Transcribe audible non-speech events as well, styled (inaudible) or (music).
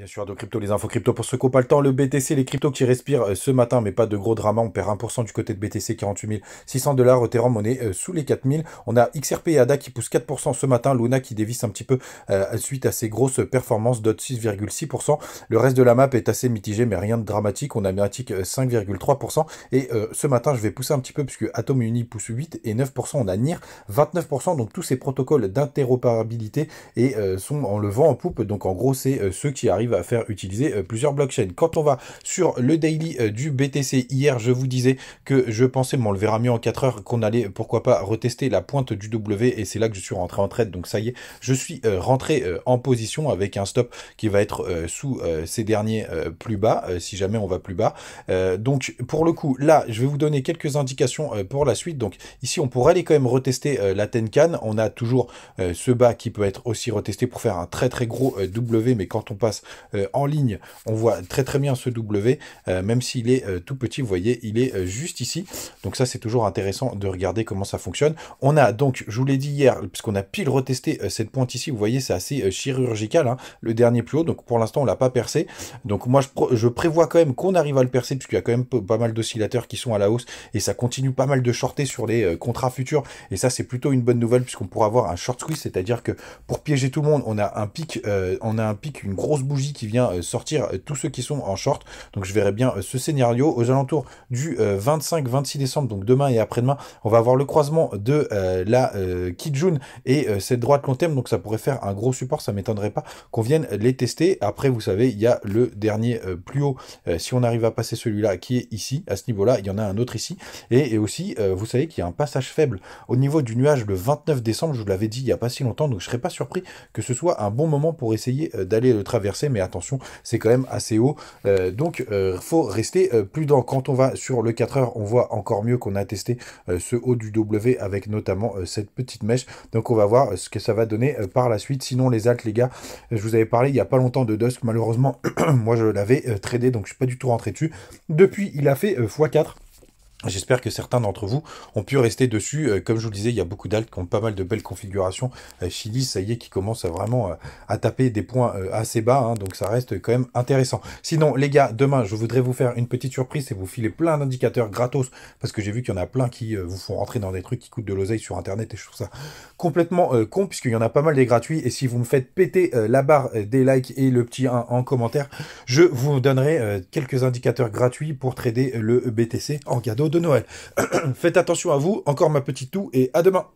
Bien sûr, de crypto, les infos crypto pour ceux qui n'ont pas le temps. Le BTC, les cryptos qui respirent euh, ce matin, mais pas de gros drama. On perd 1% du côté de BTC, 48 600 dollars. Ethereum, monnaie euh, sous les 4000. On a XRP et ADA qui poussent 4% ce matin. Luna qui dévisse un petit peu euh, suite à ses grosses performances, DOT 6,6%. Le reste de la map est assez mitigé, mais rien de dramatique. On a Matic 5,3%. Et ce matin, je vais pousser un petit peu, puisque Atom Uni pousse 8 et 9%. On a NIR 29%. Donc tous ces protocoles d'interopérabilité et sont en levant en poupe. Donc en gros, c'est ceux qui arrivent faire utiliser euh, plusieurs blockchains. Quand on va sur le daily euh, du BTC, hier je vous disais que je pensais, mais on le verra mieux en 4 heures, qu'on allait pourquoi pas retester la pointe du W et c'est là que je suis rentré en trade Donc ça y est, je suis euh, rentré en position avec un stop qui va être sous ces derniers plus bas, si jamais on va plus bas. donc pour le coup, là, je vais vous donner quelques indications pour la suite. Donc ici, on pourrait aller quand même retester la Tenkan. On a toujours ce bas qui peut être aussi retesté pour faire un très très gros W, mais quand on passe euh, en ligne. On voit très très bien ce W, euh, même s'il est euh, tout petit, vous voyez, il est juste ici. Donc ça, c'est toujours intéressant de regarder comment ça fonctionne. On a donc, je vous l'ai dit hier, puisqu'on a pile retesté cette pointe ici, vous voyez, c'est assez chirurgical, hein, le dernier plus haut. Donc pour l'instant, on l'a pas percé. Donc moi, je, je prévois quand même qu'on arrive à le percer, puisqu'il y a quand même pas mal d'oscillateurs qui sont à la hausse, et ça continue pas mal de shorter sur les contrats futurs. Et ça, c'est plutôt une bonne nouvelle, puisqu'on pourra avoir un short squeeze, c'est-à-dire que pour piéger tout le monde, on a un pic, on a un pic, une grosse bougie qui vient euh, sortir euh, tous ceux qui sont en short. Donc je verrai bien euh, ce scénario. Aux alentours du 25-26 décembre, donc demain et après-demain, on va avoir le croisement de la Kijun et cette droite long terme. Donc ça pourrait faire un gros support, ça m'étonnerait pas qu'on vienne les tester. Après, vous savez, il y a le dernier plus haut. si on arrive à passer celui-là qui est ici, à ce niveau-là, il y en a un autre ici. Et, aussi, vous savez qu'il y a un passage faible au niveau du nuage le 29 décembre. Je vous l'avais dit il n'y a pas si longtemps, donc je ne serais pas surpris que ce soit un bon moment pour essayer d'aller le traverser. Mais attention, c'est quand même assez haut. Euh, donc, euh, faut rester euh, plus dans Quand on va sur le 4 heures, on voit encore mieux qu'on a testé ce haut du W avec notamment cette petite mèche. Donc, on va voir ce que ça va donner par la suite. Sinon, les altes, les gars, je vous avais parlé il n'y a pas longtemps de Dusk. Malheureusement, (clears throat) moi, je l'avais tradé, donc je suis pas du tout rentré dessus. Depuis, il a fait x4. J'espère que certains d'entre vous ont pu rester dessus. Euh, comme je vous le disais, il y a beaucoup d'altes qui ont pas mal de belles configurations. Euh, Chili, ça y est, qui commence vraiment euh, à taper des points assez bas. Hein, donc ça reste quand même intéressant. Sinon, les gars, demain, je voudrais vous faire une petite surprise et vous filer plein d'indicateurs gratos. Parce que j'ai vu qu'il y en a plein qui vous font rentrer dans des trucs qui coûtent de l'oseille sur Internet. Et je trouve ça complètement con, puisqu'il y en a pas mal des gratuits. Et si vous me faites péter la barre des likes et le petit 1 en commentaire, je vous donnerai quelques indicateurs gratuits pour trader le BTC en cadeau de Noël. (clears throat) Faites attention à vous, encore ma petite toux, et à demain